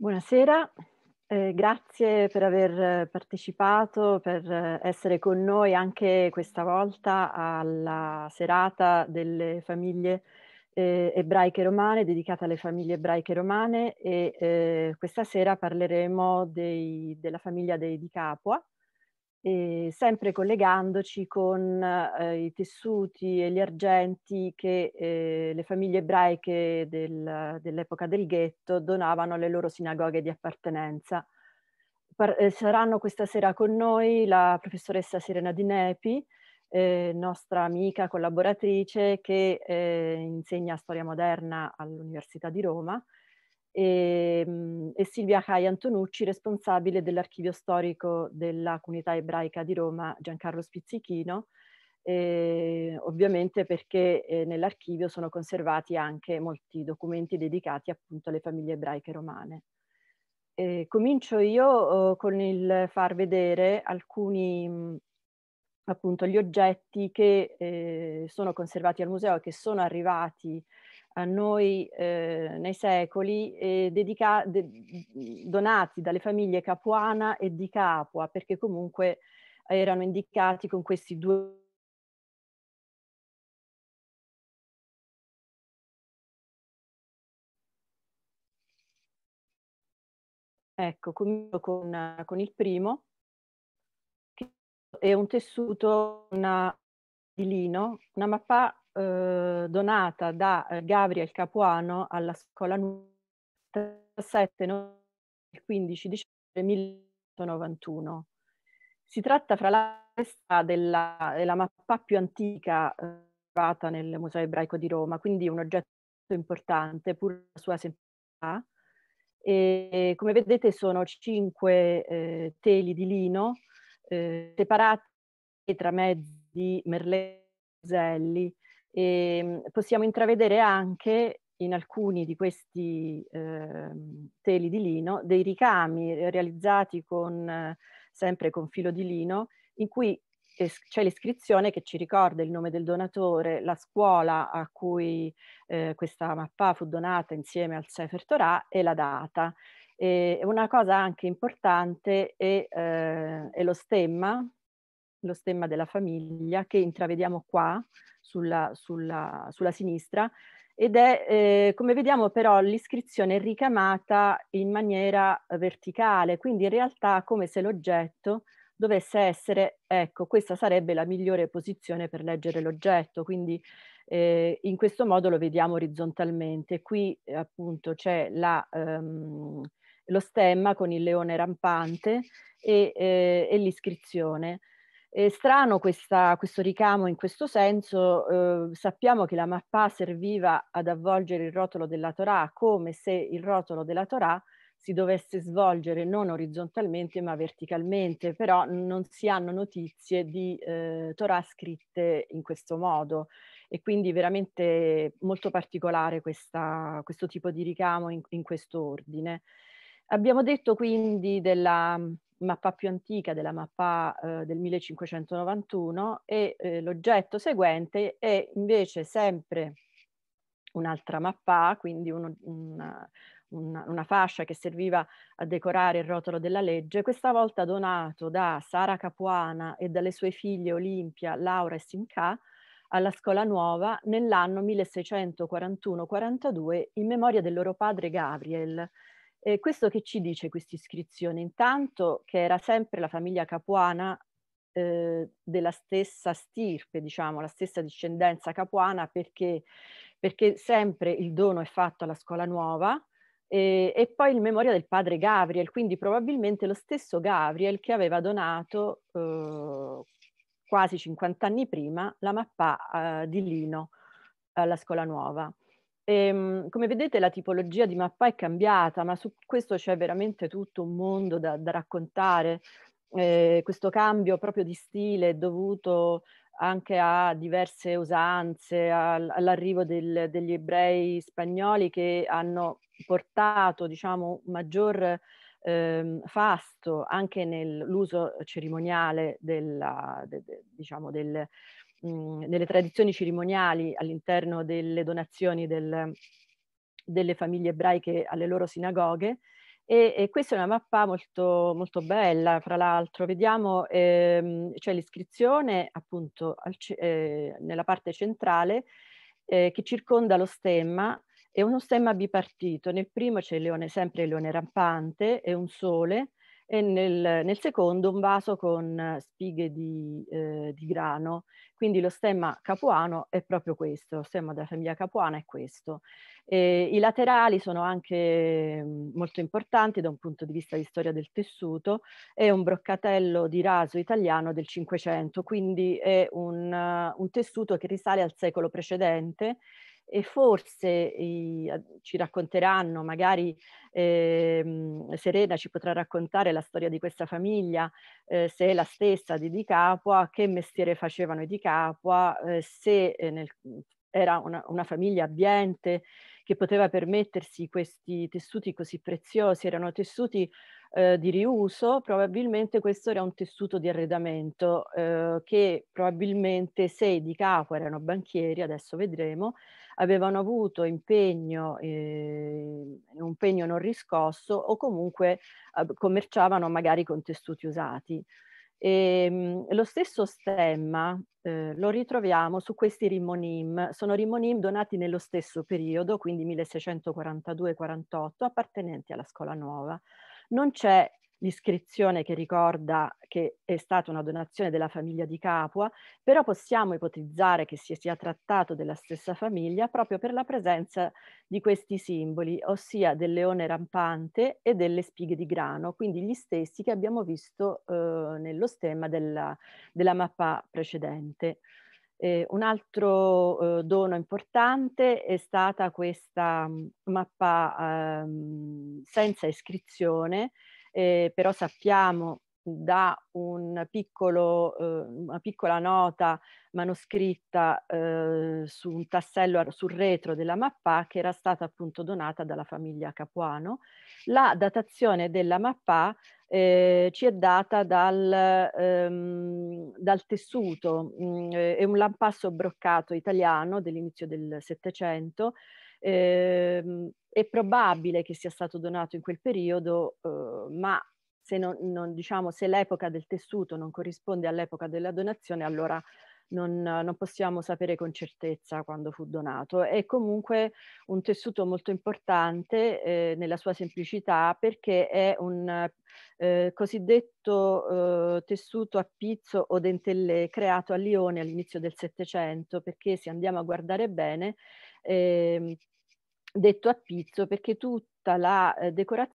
Buonasera, eh, grazie per aver partecipato, per eh, essere con noi anche questa volta alla serata delle famiglie eh, ebraiche romane, dedicata alle famiglie ebraiche romane e eh, questa sera parleremo dei, della famiglia dei Di Capua, e sempre collegandoci con eh, i tessuti e gli argenti che eh, le famiglie ebraiche del, dell'epoca del ghetto donavano alle loro sinagoghe di appartenenza. Par- eh, saranno questa sera con noi la professoressa Serena Di Nepi, eh, nostra amica collaboratrice che eh, insegna storia moderna all'Università di Roma, e, ehm, e Silvia Cai Antonucci, responsabile dell'archivio storico della comunità ebraica di Roma, Giancarlo Spizzichino, eh, ovviamente perché eh, nell'archivio sono conservati anche molti documenti dedicati appunto alle famiglie ebraiche romane. Eh, comincio io oh, con il far vedere alcuni appunto gli oggetti che eh, sono conservati al museo e che sono arrivati a noi eh, nei secoli eh, dedica- de- donati dalle famiglie capuana e di Capua, perché comunque erano indicati con questi due Ecco, comincio con, con, il primo, che è un tessuto una, di lino, una mappa eh, donata da eh, Gabriel Capuano alla scuola 17 il 15 dicembre 1891. Si tratta fra l'altro della, della mappa più antica eh, trovata nel Museo Ebraico di Roma, quindi un oggetto importante pur la sua semplicità. E, come vedete sono cinque eh, teli di lino eh, separati tra mezzi di merlezzelli e ehm, possiamo intravedere anche in alcuni di questi eh, teli di lino dei ricami eh, realizzati con, eh, sempre con filo di lino in cui c'è l'iscrizione che ci ricorda il nome del donatore, la scuola a cui eh, questa mappa fu donata insieme al Sefer Torah e la data. E una cosa anche importante è, eh, è lo stemma lo stemma della famiglia che intravediamo qua sulla, sulla, sulla sinistra ed è, eh, come vediamo però, l'iscrizione ricamata in maniera verticale, quindi in realtà come se l'oggetto dovesse essere, ecco, questa sarebbe la migliore posizione per leggere l'oggetto, quindi eh, in questo modo lo vediamo orizzontalmente. Qui eh, appunto c'è ehm, lo stemma con il leone rampante e, eh, e l'iscrizione. È strano questa, questo ricamo in questo senso, eh, sappiamo che la mappa serviva ad avvolgere il rotolo della Torah come se il rotolo della Torah si dovesse svolgere non orizzontalmente ma verticalmente, però non si hanno notizie di eh, uhm, Torah scritte in questo modo e quindi veramente molto particolare questa, questo tipo di ricamo in, in ordine. Abbiamo detto quindi della, mappa più antica della mappa eh, del 1591 e eh, l'oggetto seguente è invece sempre un'altra mappa, quindi uno, una, una, una, fascia che serviva a decorare il rotolo della legge, questa volta donato da Sara Capuana e dalle sue figlie Olimpia, Laura e Sinca alla Scuola Nuova nell'anno 1641-42 in memoria del loro padre Gabriel, eh, questo che ci dice questa iscrizione? Intanto che era sempre la famiglia capuana eh, della stessa stirpe, diciamo, la stessa discendenza capuana, perché, perché sempre il dono è fatto alla scuola nuova, e, e, poi in memoria del padre Gabriel, quindi probabilmente lo stesso Gabriel che aveva donato eh, quasi 50 anni prima la mappa eh, di Lino alla Scuola Nuova. E, ehm, come vedete la tipologia di mappa è cambiata, ma su questo c'è veramente tutto un mondo da, da raccontare. Eh, questo cambio proprio di stile è dovuto anche a diverse usanze, all'arrivo degli ebrei spagnoli che hanno portato diciamo, maggior ehm, fasto anche nell'uso cerimoniale della, de, de, diciamo del, Mhmm, nelle tradizioni cerimoniali all'interno delle donazioni del, delle famiglie ebraiche alle loro sinagoghe. E, e, questa è una mappa molto, molto bella, fra l'altro vediamo ehm, c'è l'iscrizione appunto al, eh, nella parte centrale eh, che circonda lo stemma, è uno stemma bipartito, nel primo c'è il leone, sempre il leone rampante e un sole, e nel, nel secondo un vaso con eh, spighe di, eh, di, grano. Quindi lo stemma capuano è proprio questo, lo stemma della famiglia capuana è questo. E I laterali sono anche mm, molto importanti da un punto di vista di storia del tessuto, è un broccatello di raso italiano del Cinquecento, quindi è un, eh, un tessuto che risale al secolo precedente e forse i, ci racconteranno, magari eh, Serena ci potrà raccontare la storia di questa famiglia, eh, se è la stessa di Di Capua, che mestiere facevano i Di Capua, eh, se eh, nel, era una, una, famiglia abbiente che poteva permettersi questi tessuti così preziosi, erano tessuti eh, di riuso, probabilmente questo era un tessuto di arredamento eh, che probabilmente se i Di Capua erano banchieri, adesso vedremo, avevano avuto impegno, eh, impegno non riscosso o comunque eh, commerciavano magari con tessuti usati. E, ehm, mh, lo stesso stemma eh, lo ritroviamo su questi rimonim, sono rimonim donati nello stesso periodo, quindi 1642-48, appartenenti alla scuola nuova. Non c'è l'iscrizione che ricorda che è stata una donazione della famiglia di Capua, però possiamo ipotizzare che si sia trattato della stessa famiglia proprio per la presenza di questi simboli, ossia del leone rampante e delle spighe di grano, quindi gli stessi che abbiamo visto eh, nello stemma della, della mappa precedente. Eh, un altro eh, dono importante è stata questa mm, mappa ehm, senza iscrizione eh, però sappiamo da un piccolo, eh, una piccola nota manoscritta eh, su un tassello sul retro della mappa che era stata appunto donata dalla famiglia Capuano. La datazione della mappa eh, ci è data dal, ehm, dal tessuto, mh, mm, eh, è un lampasso broccato italiano dell'inizio del Settecento eh, è probabile che sia stato donato in quel periodo, eh, ma se, non, non, diciamo, se, l'epoca del tessuto non corrisponde all'epoca della donazione, allora non, non, possiamo sapere con certezza quando fu donato. È comunque un tessuto molto importante eh, nella sua semplicità perché è un eh, cosiddetto eh, tessuto a pizzo o dentelle creato a Lione all'inizio del Settecento perché se andiamo a guardare bene ehm, detto a Pizzo perché tutta la eh, decorazione